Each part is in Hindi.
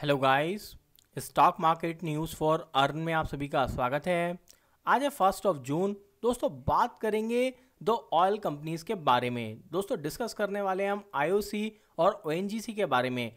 hello guys stock market news for earn में आप सभी का स्वागत है आज है फर्स्ट ऑफ जून दोस्तों बात करेंगे दो ऑयल कंपनीज के बारे में दोस्तों डिस्कस करने वाले हैं हम आईओसी और ओएनजीसी के बारे में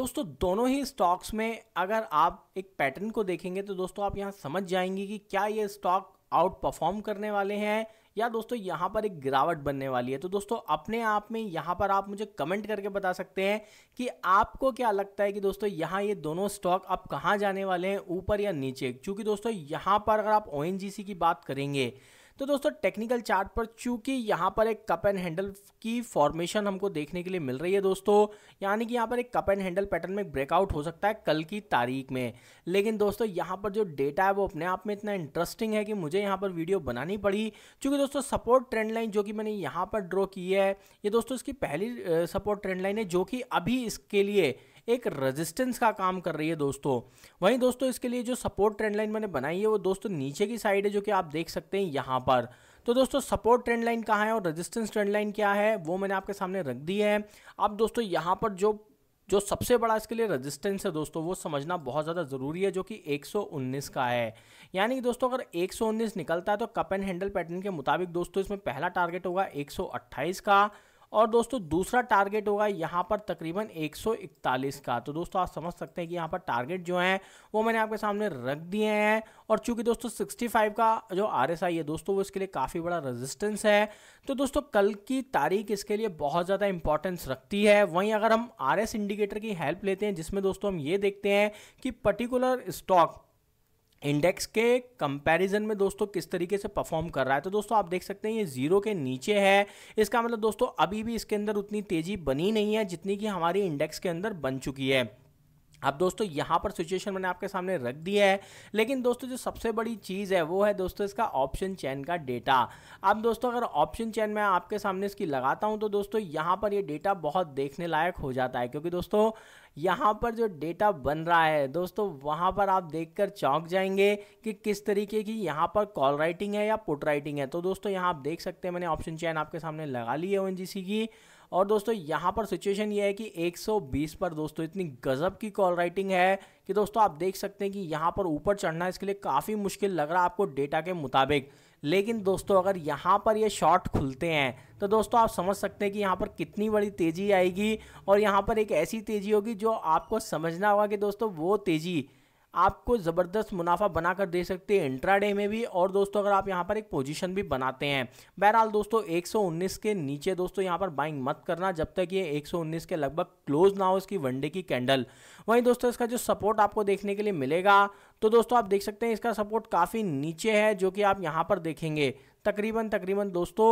दोस्तों दोनों ही स्टॉक्स में अगर आप एक पैटर्न को देखेंगे तो दोस्तों आप यहाँ समझ जाएंगे कि क्या ये स्टॉक आउट परफॉर्म करने वाले हैं या दोस्तों यहाँ पर एक गिरावट बनने वाली है तो दोस्तों अपने आप में यहाँ पर आप मुझे कमेंट करके बता सकते हैं कि आपको क्या लगता है कि दोस्तों यहाँ ये दोनों स्टॉक अब कहाँ जाने वाले हैं ऊपर या नीचे क्योंकि दोस्तों यहाँ पर अगर आप ओ की बात करेंगे तो दोस्तों टेक्निकल चार्ट पर चूंकि यहाँ पर एक कप एंड हैंडल की फॉर्मेशन हमको देखने के लिए मिल रही है दोस्तों यानी कि यहाँ पर एक कप एंड हैंडल पैटर्न में ब्रेकआउट हो सकता है कल की तारीख में लेकिन दोस्तों यहाँ पर जो डेटा है वो अपने आप में इतना इंटरेस्टिंग है कि मुझे यहाँ पर वीडियो बनानी पड़ी चूँकि दोस्तों सपोर्ट ट्रेंड लाइन जो कि मैंने यहाँ पर ड्रॉ की है ये दोस्तों इसकी पहली सपोर्ट ट्रेंड लाइन है जो कि अभी इसके लिए एक रेजिस्टेंस का काम कर रही है दोस्तों वहीं दोस्तों इसके लिए जो सपोर्ट ट्रेंड लाइन मैंने बनाई है वो दोस्तों नीचे की साइड है जो कि आप देख सकते हैं यहाँ पर तो दोस्तों सपोर्ट ट्रेंड लाइन कहाँ है और रजिस्टेंस ट्रेंड लाइन क्या है वो मैंने आपके सामने रख दी है अब दोस्तों यहाँ पर जो जो सबसे बड़ा इसके लिए रेजिस्टेंस है दोस्तों वो समझना बहुत ज़्यादा ज़रूरी है जो कि 119 का है यानी कि दोस्तों अगर 119 निकलता है तो कप एंड हैंडल पैटर्न के मुताबिक दोस्तों इसमें पहला टारगेट होगा 128 का और दोस्तों दूसरा टारगेट होगा यहाँ पर तकरीबन 141 का तो दोस्तों आप समझ सकते हैं कि यहाँ पर टारगेट जो है वो मैंने आपके सामने रख दिए हैं और चूंकि दोस्तों 65 का जो आर एस आई है दोस्तों वो इसके लिए काफ़ी बड़ा रेजिस्टेंस है तो दोस्तों कल की तारीख इसके लिए बहुत ज़्यादा इंपॉर्टेंस रखती है वहीं अगर हम आर एस इंडिकेटर की हेल्प लेते हैं जिसमें दोस्तों हम ये देखते हैं कि पर्टिकुलर स्टॉक इंडेक्स के कंपैरिजन में दोस्तों किस तरीके से परफॉर्म कर रहा है तो दोस्तों आप देख सकते हैं ये जीरो के नीचे है इसका मतलब दोस्तों अभी भी इसके अंदर उतनी तेजी बनी नहीं है जितनी कि हमारी इंडेक्स के अंदर बन चुकी है अब दोस्तों यहाँ पर सिचुएशन मैंने आपके सामने रख दिया है लेकिन दोस्तों जो सबसे बड़ी चीज़ है वो है दोस्तों इसका ऑप्शन चैन का डेटा अब दोस्तों अगर ऑप्शन चैन मैं आपके सामने इसकी लगाता हूँ तो दोस्तों यहाँ पर ये यह डेटा बहुत देखने लायक हो जाता है क्योंकि दोस्तों यहाँ पर जो डेटा बन रहा है दोस्तों वहाँ पर आप देखकर चौंक जाएंगे कि किस तरीके की यहाँ पर कॉल राइटिंग है या पुट राइटिंग है तो दोस्तों यहाँ आप देख सकते हैं मैंने ऑप्शन चैन आपके सामने लगा ली है ओ की और दोस्तों यहाँ पर सिचुएशन ये है कि 120 पर दोस्तों इतनी गजब की कॉल राइटिंग है कि दोस्तों आप देख सकते हैं कि यहाँ पर ऊपर चढ़ना इसके लिए काफ़ी मुश्किल लग रहा है आपको डेटा के मुताबिक लेकिन दोस्तों अगर यहाँ पर ये यह शॉर्ट खुलते हैं तो दोस्तों आप समझ सकते हैं कि यहाँ पर कितनी बड़ी तेज़ी आएगी और यहाँ पर एक ऐसी तेज़ी होगी जो आपको समझना होगा कि दोस्तों वो तेज़ी आपको ज़बरदस्त मुनाफा बनाकर दे सकते हैं इंट्राडे में भी और दोस्तों अगर आप यहाँ पर एक पोजीशन भी बनाते हैं बहरहाल दोस्तों 119 के नीचे दोस्तों यहाँ पर बाइंग मत करना जब तक ये 119 के लगभग क्लोज ना हो इसकी वनडे की कैंडल वहीं दोस्तों इसका जो सपोर्ट आपको देखने के लिए मिलेगा तो दोस्तों आप देख सकते हैं इसका सपोर्ट काफ़ी नीचे है जो कि आप यहाँ पर देखेंगे तकरीबन तकरीबन दोस्तों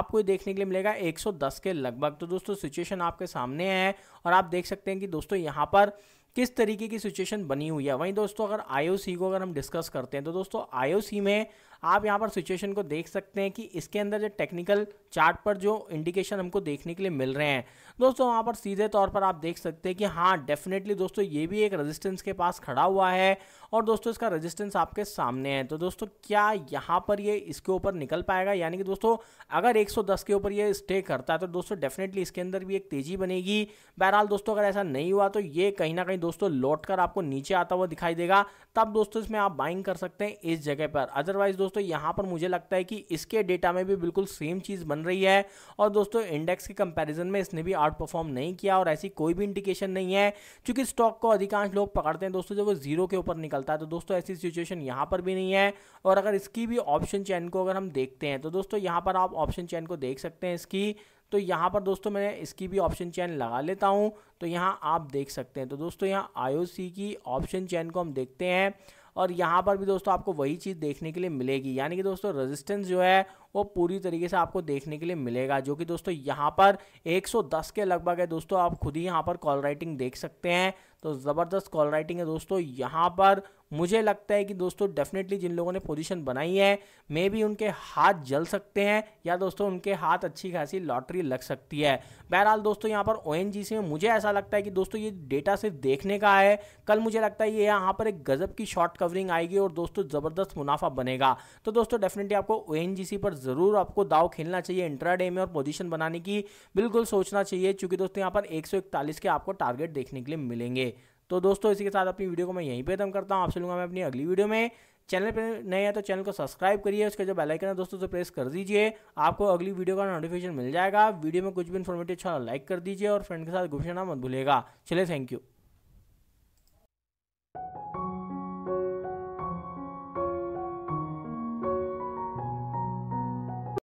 आपको देखने के लिए मिलेगा 110 के लगभग तो दोस्तों सिचुएशन आपके सामने है और आप देख सकते हैं कि दोस्तों यहाँ पर किस तरीके की सिचुएशन बनी हुई है वहीं दोस्तों अगर आईओसी को अगर हम डिस्कस करते हैं तो दोस्तों आईओसी में आप यहाँ पर सिचुएशन को देख सकते हैं कि इसके अंदर जो टेक्निकल चार्ट पर जो इंडिकेशन हमको देखने के लिए मिल रहे हैं दोस्तों वहाँ पर सीधे तौर पर आप देख सकते हैं कि हाँ डेफिनेटली दोस्तों ये भी एक रजिस्टेंस के पास खड़ा हुआ है और दोस्तों इसका रजिस्टेंस आपके सामने है तो दोस्तों क्या यहाँ पर ये इसके ऊपर निकल पाएगा यानी कि दोस्तों अगर 110 के ऊपर ये स्टे करता है तो दोस्तों डेफिनेटली इसके अंदर भी एक तेजी बनेगी बहरहाल दोस्तों अगर ऐसा नहीं हुआ तो ये कहीं ना कहीं दोस्तों लौट कर आपको नीचे आता हुआ दिखाई देगा तब दोस्तों इसमें आप बाइंग कर सकते हैं इस जगह पर अदरवाइज दोस्तों यहाँ पर मुझे लगता है कि इसके डेटा में भी बिल्कुल सेम चीज़ बन रही है और दोस्तों इंडेक्स के कंपेरिजन में इसने भी आउट परफॉर्म नहीं किया और ऐसी कोई भी इंडिकेशन नहीं है क्योंकि स्टॉक को अधिकांश लोग पकड़ते हैं दोस्तों जब वो जीरो के ऊपर निकलता है तो दोस्तों ऐसी सिचुएशन यहाँ पर भी नहीं है और अगर इसकी भी ऑप्शन चैन को अगर हम देखते हैं तो दोस्तों यहाँ पर आप ऑप्शन चैन को देख सकते हैं इसकी तो यहाँ पर दोस्तों मैं इसकी भी ऑप्शन चैन लगा लेता हूँ तो यहाँ आप देख सकते हैं तो दोस्तों यहाँ आई की ऑप्शन चैन को हम देखते हैं और यहाँ पर भी दोस्तों आपको वही चीज़ देखने के लिए मिलेगी यानी कि दोस्तों रजिस्टेंस जो है वो पूरी तरीके से आपको देखने के लिए मिलेगा जो कि दोस्तों यहाँ पर 110 के लगभग है दोस्तों आप खुद ही यहाँ पर कॉल राइटिंग देख सकते हैं तो ज़बरदस्त कॉल राइटिंग है दोस्तों यहाँ पर मुझे लगता है कि दोस्तों डेफिनेटली जिन लोगों ने पोजीशन बनाई है मे भी उनके हाथ जल सकते हैं या दोस्तों उनके हाथ अच्छी खासी लॉटरी लग सकती है बहरहाल दोस्तों यहाँ पर ओ में मुझे ऐसा लगता है कि दोस्तों ये डेटा सिर्फ देखने का है कल मुझे लगता है ये यहाँ पर एक गजब की शॉर्ट कवरिंग आएगी और दोस्तों ज़बरदस्त मुनाफा बनेगा तो दोस्तों डेफिनेटली आपको ओ पर ज़रूर आपको दाव खेलना चाहिए इंट्राडे में और पोजिशन बनाने की बिल्कुल सोचना चाहिए चूँकि दोस्तों यहाँ पर एक के आपको टारगेट देखने के लिए मिलेंगे तो दोस्तों इसी के साथ अपनी वीडियो को मैं यहीं पर खत्म करता हूँ आपसे लूँगा मैं अपनी अगली वीडियो में चैनल पर नए हैं तो चैनल को सब्सक्राइब करिए उसका जो बेलाइकन है दोस्तों तो प्रेस कर दीजिए आपको अगली वीडियो का नोटिफिकेशन मिल जाएगा वीडियो में कुछ भी इन्फॉर्मेटिव अच्छा लाइक कर दीजिए और फ्रेंड के साथ घुसना मत भूलेगा चलिए थैंक यू